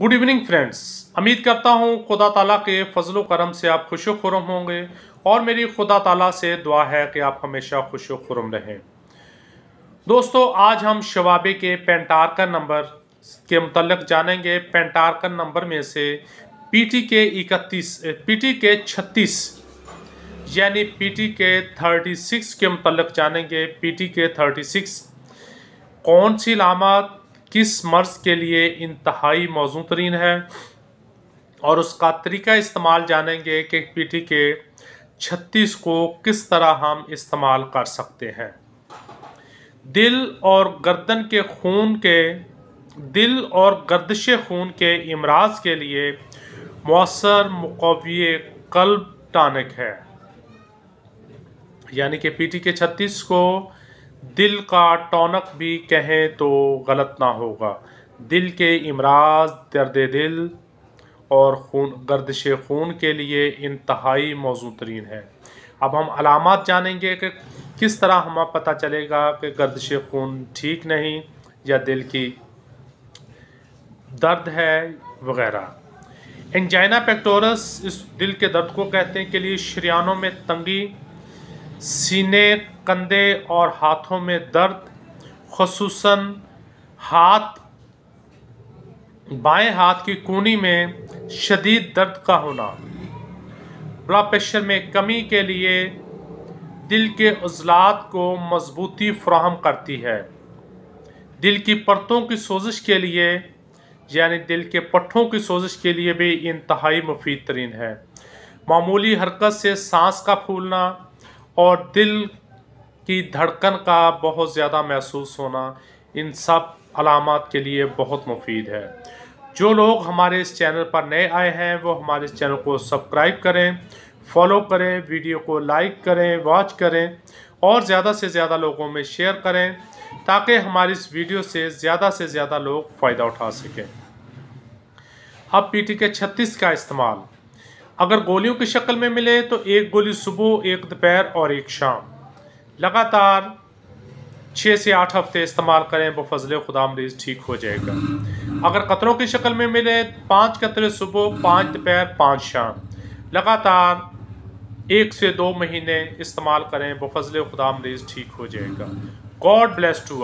good evening friends उम्मीद करता हूँ खुदा ताला के फजल करम से आप खुश खुरम होंगे और मेरी खुदा ताला से दुआ है कि आप हमेशा खुश खुरम रहें दोस्तों आज हम शवाबे के पेंटारकन नंबर के मतलब जानेंगे पेंटारकन नंबर में से पीटी के इकतीस पीटी के छत्तीस यानी पीटी के थर्टी सिक्स के मतलब जानेंगे पीटी के थर्टी सिक्स कौन सी लामत किस मर्ज के लिए इंतहाई मौजू तरीन है और उसका तरीका इस्तेमाल जानेंगे कि पी टी के छत्तीस को किस तरह हम इस्तेमाल कर सकते हैं दिल और गर्दन के खून के दिल और गर्दश खून के इमराज के लिए मौसर मकवी कल्ब टानक है यानी कि पी टी के छत्तीस को दिल का टॉनक भी कहें तो गलत ना होगा दिल के इमराज दर्द दिल और खून गर्दश खून के लिए इंतहाई मौजू तरीन है अब हम अलामत जानेंगे कि किस तरह हमें पता चलेगा कि गर्दश खून ठीक नहीं या दिल की दर्द है वगैरह एंजाइना पेक्टोरस इस दिल के दर्द को कहते हैं के लिए शरियानों में तंगी सीने कंधे और हाथों में दर्द खसूस हाथ बाएं हाथ की कोनी में शदीद दर्द का होना ब्लड प्रेशर में कमी के लिए दिल के अजलात को मजबूती फ्राहम करती है दिल की परतों की सोजिश के लिए यानी दिल के पट्ठों की सोजिश के लिए भी इंतहाई मुफीद तरीन है मामूली हरकत से सांस का फूलना और दिल की धड़कन का बहुत ज़्यादा महसूस होना इन सब अलामत के लिए बहुत मुफीद है जो लोग हमारे इस चैनल पर नए आए हैं वो हमारे इस चैनल को सब्सक्राइब करें फॉलो करें वीडियो को लाइक करें वॉच करें और ज़्यादा से ज़्यादा लोगों में शेयर करें ताकि हमारी इस वीडियो से ज़्यादा से ज़्यादा लोग फ़ायदा उठा सकें अब पीटी के 36 का इस्तेमाल अगर गोलियों की शक्ल में मिले तो एक गोली सुबह एक दोपहर और एक शाम लगातार छः से आठ हफ्ते इस्तेमाल करें वो फजल खुदा मरीज ठीक हो जाएगा अगर कतरों की शक्ल में मिले पाँच कतरे सुबह पाँच दोपहर पाँच शाम लगातार एक से दो महीने इस्तेमाल करें फजल खुदा मरीज ठीक हो जाएगा गॉड ब्लेस टू